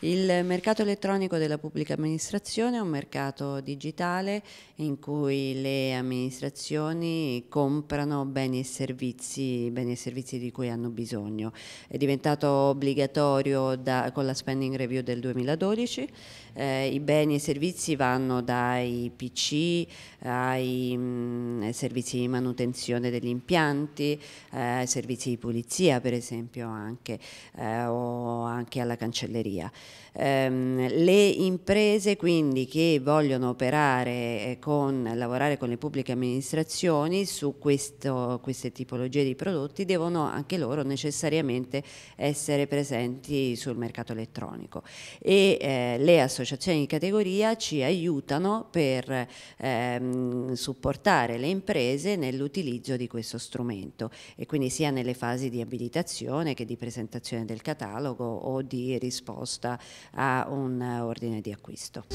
Il mercato elettronico della pubblica amministrazione è un mercato digitale in cui le amministrazioni comprano beni e servizi, beni e servizi di cui hanno bisogno. È diventato obbligatorio da, con la spending review del 2012. Eh, I beni e servizi vanno dai PC ai mh, mm, servizi di manutenzione degli impianti, eh, ai eh, servizi di pulizia per esempio anche, eh, o anche alla cancelleria. Um, le imprese quindi che vogliono operare eh, con, lavorare con le pubbliche amministrazioni su questo, queste tipologie di prodotti devono anche loro necessariamente essere presenti sul mercato elettronico e eh, le associazioni di categoria ci aiutano per ehm, supportare le imprese nell'utilizzo di questo strumento e quindi sia nelle fasi di abilitazione che di presentazione del catalogo o di risposta a un ordine di acquisto.